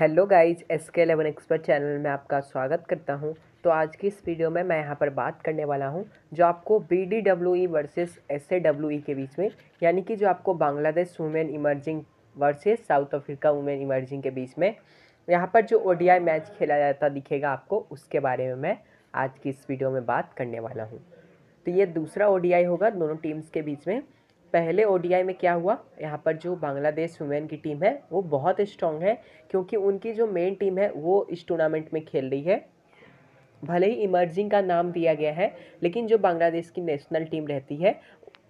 hello guys S K eleven expert channel में आपका स्वागत करता हूं तो आज की इस वीडियो में मैं यहां पर बात करने वाला हूं जो आपको B D W E versus S A W E के बीच में यानी कि जो आपको Bangladesh women emerging versus South Africa women emerging के बीच में यहां पर जो ओ मैच खेला जाता दिखेगा आपको उसके बारे में मैं आज की इस वीडियो में बात करने वाला हूँ तो ये दूसरा ओ होगा दोनों टीम्स के बीच में पहले ओडीआई में क्या हुआ यहाँ पर जो बांग्लादेश वुमेन की टीम है वो बहुत स्ट्रांग है क्योंकि उनकी जो मेन टीम है वो इस टूर्नामेंट में खेल रही है भले ही इमर्जिंग का नाम दिया गया है लेकिन जो बांग्लादेश की नेशनल टीम रहती है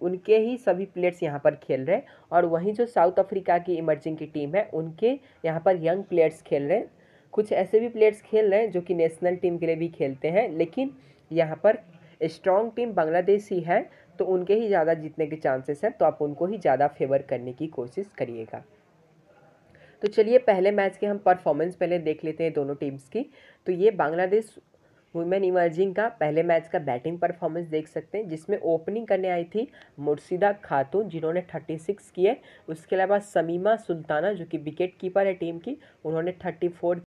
उनके ही सभी प्लेयर्स यहाँ पर खेल रहे हैं और वहीं जो साउथ अफ्रीका की इमर्जिंग की टीम है उनके यहाँ पर यंग प्लेयर्स खेल रहे हैं कुछ ऐसे भी प्लेयर्स खेल रहे हैं जो कि नेशनल टीम के लिए भी खेलते हैं लेकिन यहाँ पर स्ट्रॉन्ग टीम बांग्लादेश ही है तो उनके ही ज़्यादा जीतने के चांसेस हैं तो आप उनको ही ज़्यादा फेवर करने की कोशिश करिएगा तो चलिए पहले मैच के हम परफॉर्मेंस पहले देख लेते हैं दोनों टीम्स की तो ये बांग्लादेश वुमेन इमर्जिंग का पहले मैच का बैटिंग परफॉर्मेंस देख सकते हैं जिसमें ओपनिंग करने आई थी मुर्शिदा खातून जिन्होंने थर्टी सिक्स किए उसके अलावा समीमा सुल्ताना जो कि विकेट कीपर है टीम की उन्होंने थर्टी फोर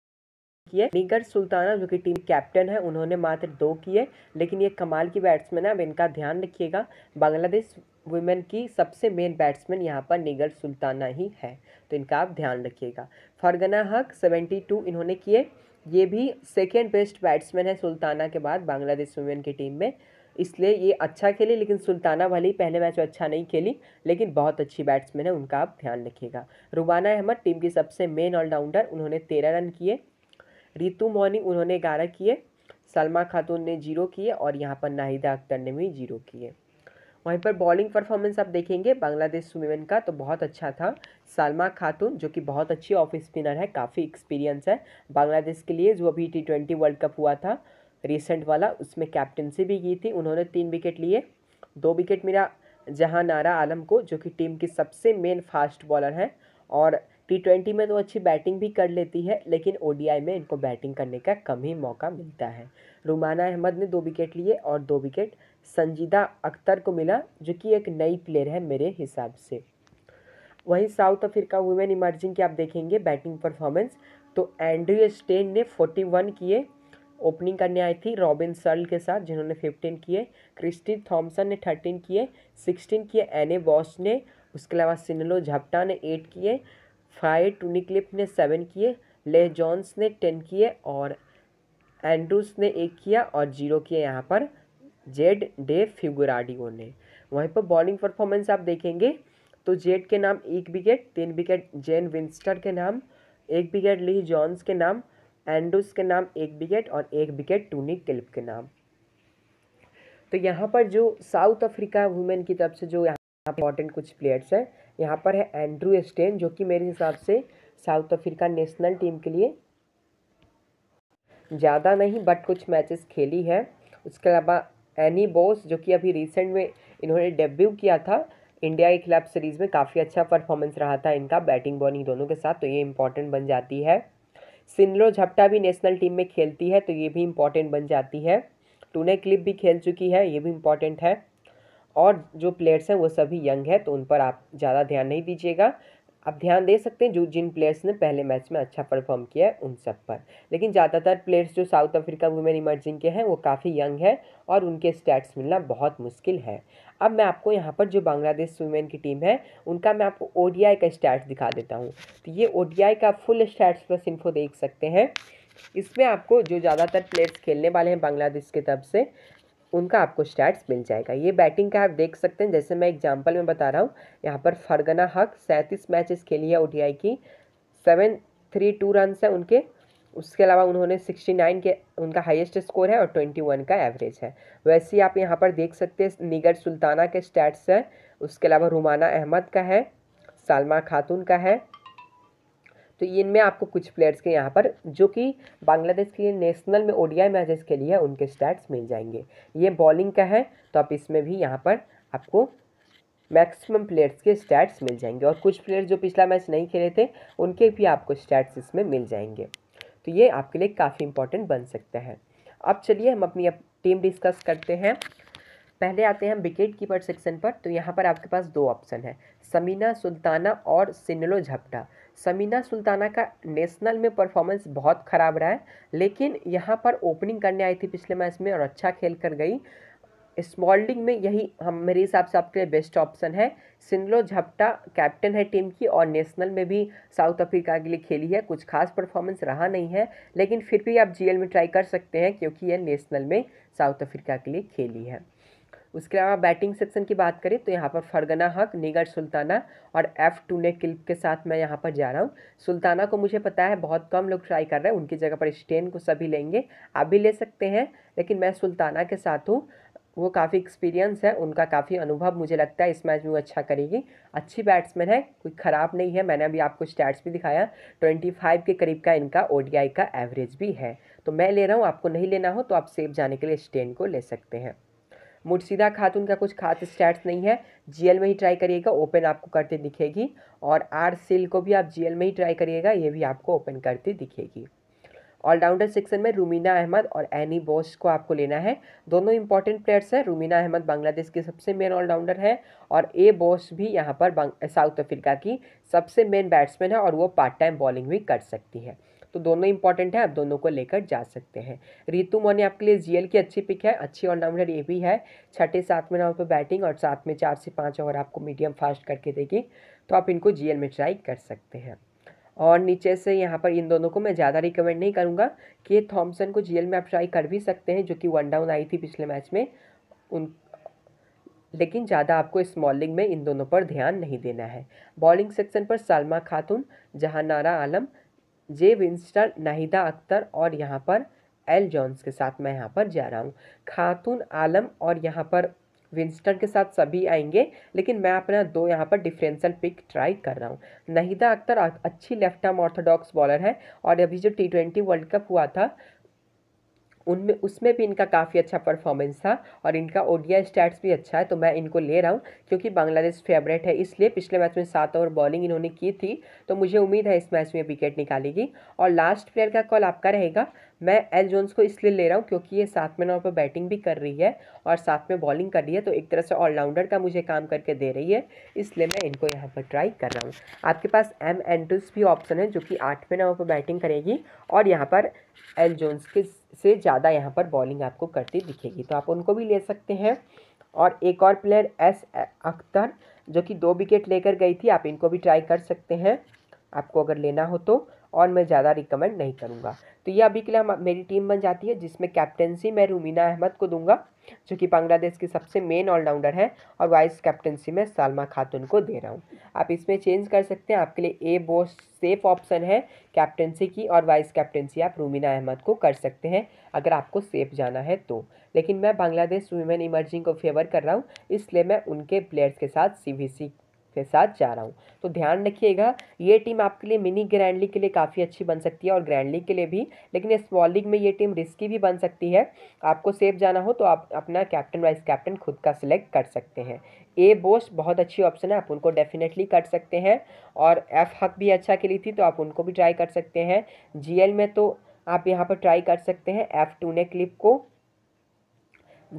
किए निगर सुल्ताना जो कि टीम कैप्टन है उन्होंने मात्र दो किए लेकिन ये कमाल की बैट्समैन है अब इनका ध्यान रखिएगा बांग्लादेश वुमेन की सबसे मेन बैट्समैन यहाँ पर निगर सुल्ताना ही है तो इनका आप ध्यान रखिएगा फरगना हक सेवेंटी इन्होंने किए ये भी सेकेंड बेस्ट बैट्समैन है सुल्ताना के बाद बांग्लादेश वुमेन की टीम में इसलिए ये अच्छा खेली लेकिन सुल्ताना वाली पहले मैच में अच्छा नहीं खेली लेकिन बहुत अच्छी बैट्समैन है उनका आप ध्यान रखिएगा रुबाना अहमद टीम की सबसे मेन ऑलराउंडर उन्होंने तेरह रन किए रितु मोनी उन्होंने ग्यारह किए सलमा खातून ने जीरो किए और यहाँ पर नाहिदा अख्तर ने भी जीरो किए वहीं पर बॉलिंग परफॉर्मेंस आप देखेंगे बांग्लादेश स्विमेन का तो बहुत अच्छा था सलमा खातून जो कि बहुत अच्छी ऑफ स्पिनर है काफ़ी एक्सपीरियंस है बांग्लादेश के लिए जो अभी टी ट्वेंटी वर्ल्ड कप हुआ था रिसेंट वाला उसमें कैप्टनसी भी की थी उन्होंने तीन विकेट लिए दो विकेट मिला जहां नारा आलम को जो कि टीम की सबसे मेन फास्ट बॉलर हैं और टी ट्वेंटी में तो अच्छी बैटिंग भी कर लेती है लेकिन ओ में इनको बैटिंग करने का कम ही मौका मिलता है रुमाना अहमद ने दो विकेट लिए और दो विकेट संजीदा अख्तर को मिला जो कि एक नई प्लेयर है मेरे हिसाब से वहीं साउथ अफ्रीका वुमेन इमर्जिंग की आप देखेंगे बैटिंग परफॉर्मेंस तो एंड्रयू स्टेन ने फोर्टी वन किए ओपनिंग करने आई थी रॉबिन सर्ल के साथ जिन्होंने फिफ्टीन किए क्रिस्टी थॉमसन ने थर्टीन किए सिक्सटीन किए एने बॉस ने उसके अलावा सिनलो झपटा ने एट किए फाइव टूनिक्लिप ने सेवन किए ले जॉन्स ने टेन किए और एंड्रूस ने एक किया और जीरो किए यहाँ पर जेड डे फिगुराडियो ने वहीं पर बॉलिंग परफॉर्मेंस आप देखेंगे तो जेड के नाम एक विकेट तीन विकेट जेन विंस्टर के नाम एक विकेट ली जॉन्स के नाम एंड्रूस के नाम एक विकेट और एक विकेट टूनी क्लिप के नाम तो यहाँ पर जो साउथ अफ्रीका वुमेन की तरफ से जो यहाँ इंपॉर्टेंट कुछ प्लेयर्स हैं यहाँ पर है एंड्रू स्टेन जो कि मेरे हिसाब से साउथ अफ्रीका नेशनल टीम के लिए ज़्यादा नहीं बट कुछ मैचेस खेली है उसके अलावा एनी बोस जो कि अभी रिसेंट में इन्होंने डेब्यू किया था इंडिया के खिलाफ सीरीज़ में काफ़ी अच्छा परफॉर्मेंस रहा था इनका बैटिंग बॉलिंग दोनों के साथ तो ये इंपॉर्टेंट बन जाती है सिंद्रो झपटा भी नेशनल टीम में खेलती है तो ये भी इम्पॉर्टेंट बन जाती है टूने क्लिप भी खेल चुकी है ये भी इम्पॉर्टेंट है और जो प्लेयर्स हैं वो सभी यंग है तो उन पर आप ज़्यादा ध्यान नहीं दीजिएगा आप ध्यान दे सकते हैं जो जिन प्लेयर्स ने पहले मैच में अच्छा परफॉर्म किया है उन सब पर लेकिन ज़्यादातर प्लेयर्स जो साउथ अफ्रीका वुमेन इमर्जिंग के हैं वो काफ़ी यंग हैं और उनके स्टैट्स मिलना बहुत मुश्किल है अब मैं आपको यहाँ पर जो बांग्लादेश वुमेन की टीम है उनका मैं आपको ओ का स्टैट्स दिखा देता हूँ तो ये ओ का फुल स्टैट्स प्लस इन्फो देख सकते हैं इसमें आपको जो ज़्यादातर प्लेयर्स खेलने वाले हैं बांग्लादेश की तरफ से उनका आपको स्टैट्स मिल जाएगा ये बैटिंग का आप देख सकते हैं जैसे मैं एग्जांपल में बता रहा हूँ यहाँ पर फरगना हक सैंतीस मैचेस खेली है ओडीआई की सेवन थ्री टू रन है उनके उसके अलावा उन्होंने सिक्सटी नाइन के उनका हाईएस्ट स्कोर है और ट्वेंटी वन का एवरेज है वैसे ही आप यहाँ पर देख सकते हैं निगर सुल्ताना के स्टैट्स है उसके अलावा रुमाना अहमद का है सालमा खातून का है तो इनमें आपको कुछ प्लेयर्स के यहाँ पर जो कि बांग्लादेश के लिए नेशनल में ओडीआई मैचेस के लिए उनके स्टैट्स मिल जाएंगे ये बॉलिंग का है तो आप इसमें भी यहाँ पर आपको मैक्सिमम प्लेयर्स के स्टैट्स मिल जाएंगे और कुछ प्लेयर्स जो पिछला मैच नहीं खेले थे उनके भी आपको स्टैट्स इसमें मिल जाएंगे तो ये आपके लिए काफ़ी इंपॉर्टेंट बन सकता है अब चलिए हम अपनी टीम डिस्कस करते हैं पहले आते हैं हम विकेट कीपर सेक्शन पर तो यहाँ पर आपके पास दो ऑप्शन है समीना सुल्ताना और सिनलो झपटा समीना सुल्ताना का नेशनल में परफॉर्मेंस बहुत ख़राब रहा है लेकिन यहाँ पर ओपनिंग करने आई थी पिछले मैच में और अच्छा खेल कर गई स्मॉल्डिंग में यही हम मेरे हिसाब से आपके लिए बेस्ट ऑप्शन है सिंदलो झपटा कैप्टन है टीम की और नेशनल में भी साउथ अफ्रीका के लिए खेली है कुछ खास परफॉर्मेंस रहा नहीं है लेकिन फिर भी आप जीएल में ट्राई कर सकते हैं क्योंकि यह नेशनल में साउथ अफ्रीका के लिए खेली है उसके अलावा बैटिंग सेक्शन की बात करें तो यहाँ पर फरगना हक निगर सुल्ताना और एफ़ टू ने क्लिप के साथ मैं यहाँ पर जा रहा हूँ सुल्ताना को मुझे पता है बहुत कम लोग ट्राई कर रहे हैं उनकी जगह पर स्टेन को सभी लेंगे आप भी ले सकते हैं लेकिन मैं सुल्ताना के साथ हूँ वो काफ़ी एक्सपीरियंस है उनका काफ़ी अनुभव मुझे लगता है इस मैच में वो अच्छा करेगी अच्छी बैट्समैन है कोई ख़राब नहीं है मैंने अभी आपको स्टैट्स भी दिखाया 25 के करीब का इनका ओडीआई का एवरेज भी है तो मैं ले रहा हूँ आपको नहीं लेना हो तो आप सेफ जाने के लिए स्टेन को ले सकते हैं मुर्शिदा खातून का कुछ खास स्टैट्स नहीं है जीएल में ही ट्राई करिएगा ओपन आपको करते दिखेगी और आर सिल को भी आप जीएल में ही ट्राई करिएगा ये भी आपको ओपन करते दिखेगी ऑलराउंडर सेक्शन में रूमीना अहमद और एनी बोस को आपको लेना है दोनों इंपॉर्टेंट प्लेयर्स हैं रूमीना अहमद बांग्लादेश की सबसे मेन ऑलराउंडर है और ए बोस भी यहाँ पर साउथ अफ्रीका की सबसे मेन बैट्समैन है और वो पार्ट टाइम बॉलिंग भी कर सकती है तो दोनों इंपॉर्टेंट है आप दोनों को लेकर जा सकते हैं रितु मोनी आपके लिए जीएल की अच्छी पिक है अच्छी ऑलराउंडर ये भी है छठे सातवें नंबर पर बैटिंग और साथ में चार से पाँच ओवर आपको मीडियम फास्ट करके देगी तो आप इनको जी में ट्राई कर सकते हैं और नीचे से यहाँ पर इन दोनों को मैं ज़्यादा रिकमेंड नहीं करूँगा कि थॉमसन को जीएल में आप ट्राई कर भी सकते हैं जो कि वन डाउन आई थी पिछले मैच में उन लेकिन ज़्यादा आपको स्मॉलिंग में इन दोनों पर ध्यान नहीं देना है बॉलिंग सेक्शन पर सलमा खातून जहानारा आलम जे विंस्टर नाहिदा अख्तर और यहाँ पर एल जॉन्स के साथ मैं यहाँ पर जा रहा हूँ खातून आलम और यहाँ पर विंस्टन के साथ सभी आएंगे लेकिन मैं अपना दो यहाँ पर डिफरेंशियल पिक ट्राई कर रहा हूँ नहीदा अख्तर अच्छी लेफ्ट आर्म ऑर्थोडॉक्स बॉलर है और अभी जो टी ट्वेंटी वर्ल्ड कप हुआ था उनमें उसमें भी इनका काफ़ी अच्छा परफॉर्मेंस था और इनका ओडिया स्टैट्स भी अच्छा है तो मैं इनको ले रहा हूँ क्योंकि बांग्लादेश फेवरेट है इसलिए पिछले मैच में सात ओवर बॉलिंग इन्होंने की थी तो मुझे उम्मीद है इस मैच में विकेट निकालेगी और लास्ट प्लेयर का कॉल आपका रहेगा मैं एल जोन्स को इसलिए ले रहा हूँ क्योंकि ये सातवें नंबर पर बैटिंग भी कर रही है और साथ में बॉलिंग कर रही है तो एक तरह से ऑलराउंडर का मुझे काम करके दे रही है इसलिए मैं इनको यहाँ पर ट्राई कर रहा हूँ आपके पास एम एंटल्स भी ऑप्शन है जो कि आठवें नंबर पर बैटिंग करेगी और यहाँ पर एल जोन्स के से ज़्यादा यहाँ पर बॉलिंग आपको करती दिखेगी तो आप उनको भी ले सकते हैं और एक और प्लेयर एस अख्तर जो कि दो विकेट लेकर गई थी आप इनको भी ट्राई कर सकते हैं आपको अगर लेना हो तो और मैं ज़्यादा रिकमेंड नहीं करूँगा तो ये अभी के लिए हम मेरी टीम बन जाती है जिसमें कैप्टनसी मैं रूमीना अहमद को दूंगा जो कि बांग्लादेश की सबसे मेन ऑलराउंडर है और वाइस कैप्टनसी मैं सालमा खातून को दे रहा हूँ आप इसमें चेंज कर सकते हैं आपके लिए ए बोस सेफ ऑप्शन है कैप्टनसी की और वाइस कैप्टनसी आप रूमीना अहमद को कर सकते हैं अगर आपको सेफ जाना है तो लेकिन मैं बांग्लादेश वुमेन इमर्जिंग को फेवर कर रहा हूँ इसलिए मैं उनके प्लेयर्स के साथ सी के साथ जा रहा हूँ तो ध्यान रखिएगा ये टीम आपके लिए मिनी ग्रैंड लीग के लिए काफ़ी अच्छी बन सकती है और ग्रैंड लीग के लिए भी लेकिन स्मॉल लीग में ये टीम रिस्की भी बन सकती है आपको सेफ जाना हो तो आप अपना कैप्टन वाइस कैप्टन खुद का सिलेक्ट कर सकते हैं ए बोस बहुत अच्छी ऑप्शन है आप उनको डेफिनेटली कर सकते हैं और एफ हक भी अच्छा लिए थी तो आप उनको भी ट्राई कर सकते हैं जी में तो आप यहाँ पर ट्राई कर सकते हैं एफ टू ने क्लिप को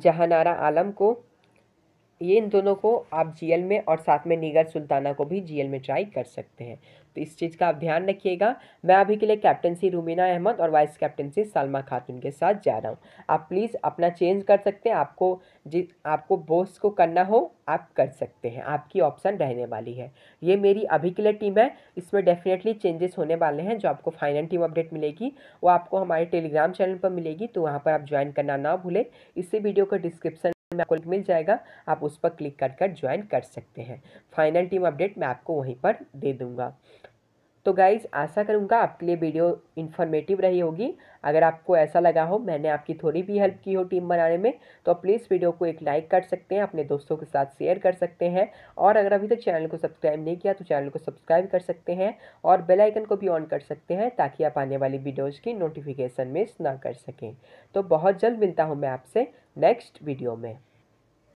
जहानारा आलम को ये इन दोनों को आप जीएल में और साथ में निगर सुल्ताना को भी जीएल में ट्राई कर सकते हैं तो इस चीज़ का आप ध्यान रखिएगा मैं अभी के लिए कैप्टनसी रूमीना अहमद और वाइस कैप्टनसी सलमा खातून के साथ जा रहा हूँ आप प्लीज़ अपना चेंज कर सकते हैं आपको जिस आपको बोस को करना हो आप कर सकते हैं आपकी ऑप्शन रहने वाली है ये मेरी अभी के लिए टीम है इसमें डेफिनेटली चेंजेस होने वाले हैं जो आपको फाइनल टीम अपडेट मिलेगी वो आपको हमारे टेलीग्राम चैनल पर मिलेगी तो वहाँ पर आप ज्वाइन करना ना भूलें इसी वीडियो को डिस्क्रिप्शन में आपको मिल जाएगा आप उस पर क्लिक कर कर ज्वाइन कर सकते हैं फाइनल टीम अपडेट मैं आपको वहीं पर दे दूँगा तो गाइज़ आशा करूँगा आपके लिए वीडियो इन्फॉर्मेटिव रही होगी अगर आपको ऐसा लगा हो मैंने आपकी थोड़ी भी हेल्प की हो टीम बनाने में तो आप प्लीज़ वीडियो को एक लाइक कर सकते हैं अपने दोस्तों के साथ शेयर कर सकते हैं और अगर अभी तक चैनल को सब्सक्राइब नहीं किया तो चैनल को सब्सक्राइब कर सकते हैं और बेल आइकन को भी ऑन कर सकते हैं ताकि आप आने वाली वीडियोज़ की नोटिफिकेशन मिस ना कर सकें तो बहुत जल्द मिलता हूँ मैं आपसे नेक्स्ट वीडियो में